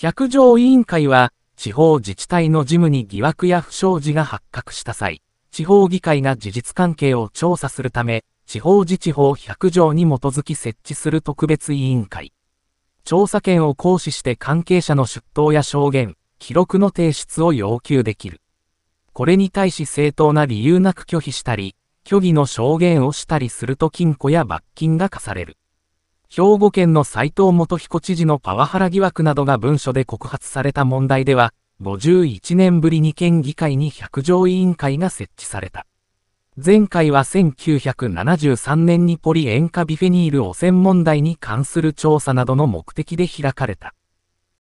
百条委員会は、地方自治体の事務に疑惑や不祥事が発覚した際、地方議会が事実関係を調査するため、地方自治法100条に基づき設置する特別委員会。調査権を行使して関係者の出頭や証言、記録の提出を要求できる。これに対し正当な理由なく拒否したり、虚偽の証言をしたりすると禁錮や罰金が課される。兵庫県の斎藤元彦知事のパワハラ疑惑などが文書で告発された問題では、51年ぶりに県議会に百条委員会が設置された。前回は1973年にポリ塩化ビフェニール汚染問題に関する調査などの目的で開かれた。